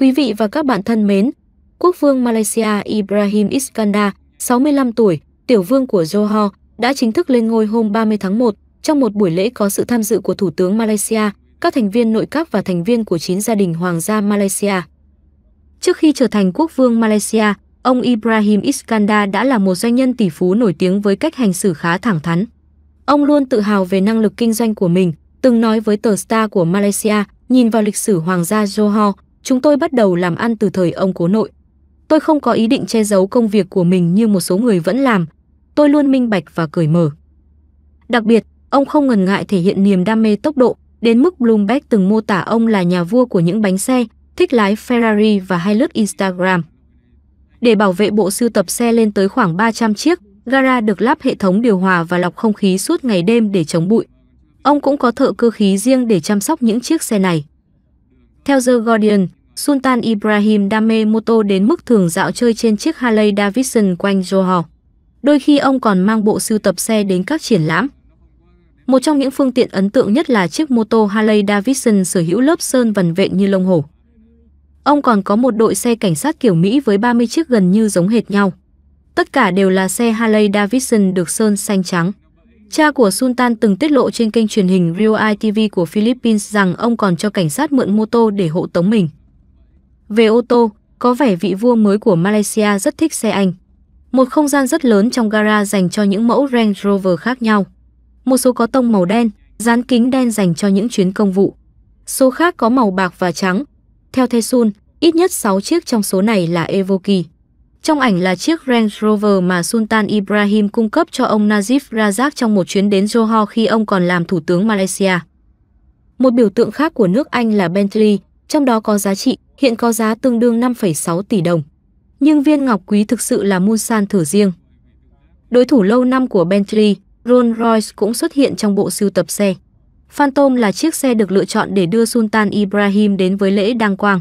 Quý vị và các bạn thân mến, quốc vương Malaysia Ibrahim Iskandar, 65 tuổi, tiểu vương của Johor, đã chính thức lên ngôi hôm 30 tháng 1 trong một buổi lễ có sự tham dự của Thủ tướng Malaysia, các thành viên nội các và thành viên của chín gia đình hoàng gia Malaysia. Trước khi trở thành quốc vương Malaysia, ông Ibrahim Iskandar đã là một doanh nhân tỷ phú nổi tiếng với cách hành xử khá thẳng thắn. Ông luôn tự hào về năng lực kinh doanh của mình, từng nói với tờ Star của Malaysia, nhìn vào lịch sử hoàng gia Johor, Chúng tôi bắt đầu làm ăn từ thời ông cố nội. Tôi không có ý định che giấu công việc của mình như một số người vẫn làm. Tôi luôn minh bạch và cởi mở. Đặc biệt, ông không ngần ngại thể hiện niềm đam mê tốc độ, đến mức Bloomberg từng mô tả ông là nhà vua của những bánh xe, thích lái Ferrari và hay lướt Instagram. Để bảo vệ bộ sưu tập xe lên tới khoảng 300 chiếc, gara được lắp hệ thống điều hòa và lọc không khí suốt ngày đêm để chống bụi. Ông cũng có thợ cơ khí riêng để chăm sóc những chiếc xe này. Theo The Guardian, Sultan Ibrahim đam mê mô tô đến mức thường dạo chơi trên chiếc Harley Davidson quanh Johor. Đôi khi ông còn mang bộ sưu tập xe đến các triển lãm. Một trong những phương tiện ấn tượng nhất là chiếc mô tô Harley Davidson sở hữu lớp sơn vằn vện như lông hổ. Ông còn có một đội xe cảnh sát kiểu Mỹ với 30 chiếc gần như giống hệt nhau. Tất cả đều là xe Harley Davidson được sơn xanh trắng. Cha của Sultan từng tiết lộ trên kênh truyền hình Real ITV của Philippines rằng ông còn cho cảnh sát mượn mô tô để hộ tống mình. Về ô tô, có vẻ vị vua mới của Malaysia rất thích xe Anh. Một không gian rất lớn trong gara dành cho những mẫu Range Rover khác nhau. Một số có tông màu đen, dán kính đen dành cho những chuyến công vụ. Số khác có màu bạc và trắng. Theo The Sun, ít nhất 6 chiếc trong số này là Evoki. Trong ảnh là chiếc Range Rover mà Sultan Ibrahim cung cấp cho ông Najib Razak trong một chuyến đến Johor khi ông còn làm thủ tướng Malaysia. Một biểu tượng khác của nước Anh là Bentley, trong đó có giá trị hiện có giá tương đương 5,6 tỷ đồng. Nhưng viên ngọc quý thực sự là Munsan thử riêng. Đối thủ lâu năm của Bentley, Rolls-Royce cũng xuất hiện trong bộ sưu tập xe. Phantom là chiếc xe được lựa chọn để đưa Sultan Ibrahim đến với lễ đăng quang.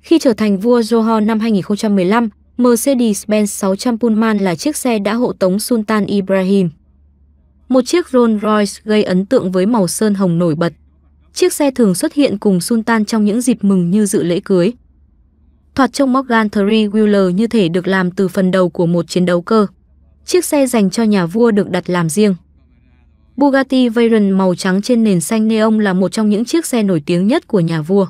Khi trở thành vua Johor năm 2015, Mercedes-Benz 600 Pullman là chiếc xe đã hộ tống Sultan Ibrahim. Một chiếc Rolls-Royce gây ấn tượng với màu sơn hồng nổi bật. Chiếc xe thường xuất hiện cùng Sultan trong những dịp mừng như dự lễ cưới. Thoạt trông Morgan Three Wheeler như thể được làm từ phần đầu của một chiến đấu cơ. Chiếc xe dành cho nhà vua được đặt làm riêng. Bugatti Veyron màu trắng trên nền xanh neon là một trong những chiếc xe nổi tiếng nhất của nhà vua.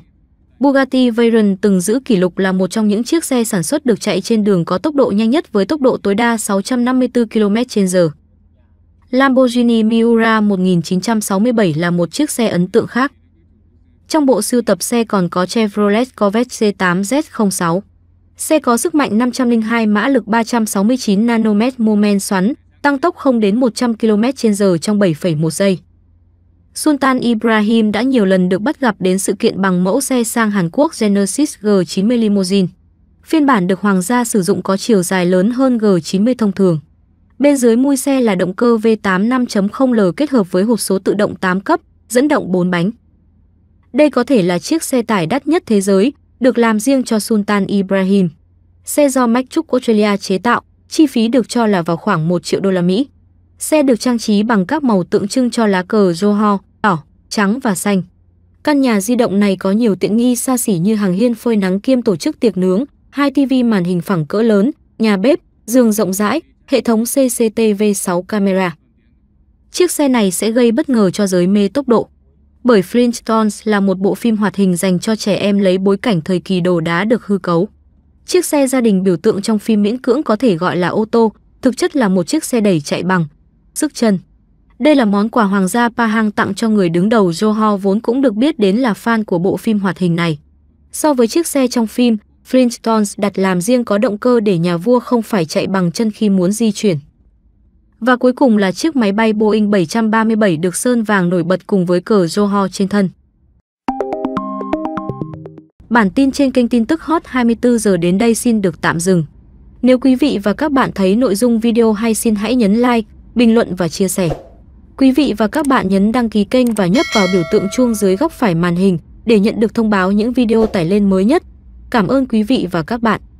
Bugatti Veyron từng giữ kỷ lục là một trong những chiếc xe sản xuất được chạy trên đường có tốc độ nhanh nhất với tốc độ tối đa 654 km/h. Lamborghini Miura 1967 là một chiếc xe ấn tượng khác. Trong bộ sưu tập xe còn có Chevrolet Corvette C8Z06. Xe có sức mạnh 502 mã lực 369 Nm mô-men xoắn, tăng tốc không đến 100 km/h trong 7,1 giây. Sultan Ibrahim đã nhiều lần được bắt gặp đến sự kiện bằng mẫu xe sang Hàn Quốc Genesis G90 limousine. Phiên bản được hoàng gia sử dụng có chiều dài lớn hơn G90 thông thường. Bên dưới mui xe là động cơ V8 5.0L kết hợp với hộp số tự động 8 cấp, dẫn động 4 bánh. Đây có thể là chiếc xe tải đắt nhất thế giới, được làm riêng cho Sultan Ibrahim. Xe do Machuk Australia chế tạo, chi phí được cho là vào khoảng 1 triệu đô la Mỹ. Xe được trang trí bằng các màu tượng trưng cho lá cờ Johor, đỏ, trắng và xanh. Căn nhà di động này có nhiều tiện nghi xa xỉ như hàng hiên phơi nắng kiêm tổ chức tiệc nướng, hai TV màn hình phẳng cỡ lớn, nhà bếp, giường rộng rãi, hệ thống CCTV6 camera. Chiếc xe này sẽ gây bất ngờ cho giới mê tốc độ. Bởi Flintstones là một bộ phim hoạt hình dành cho trẻ em lấy bối cảnh thời kỳ đồ đá được hư cấu. Chiếc xe gia đình biểu tượng trong phim miễn cưỡng có thể gọi là ô tô, thực chất là một chiếc xe đẩy chạy bằng sức chân. Đây là món quà hoàng gia Pahang tặng cho người đứng đầu Johor vốn cũng được biết đến là fan của bộ phim hoạt hình này. So với chiếc xe trong phim, Flintstones đặt làm riêng có động cơ để nhà vua không phải chạy bằng chân khi muốn di chuyển. Và cuối cùng là chiếc máy bay Boeing 737 được sơn vàng nổi bật cùng với cờ Johor trên thân. Bản tin trên kênh tin tức Hot 24 giờ đến đây xin được tạm dừng. Nếu quý vị và các bạn thấy nội dung video hay xin hãy nhấn like, bình luận và chia sẻ. Quý vị và các bạn nhấn đăng ký kênh và nhấp vào biểu tượng chuông dưới góc phải màn hình để nhận được thông báo những video tải lên mới nhất. Cảm ơn quý vị và các bạn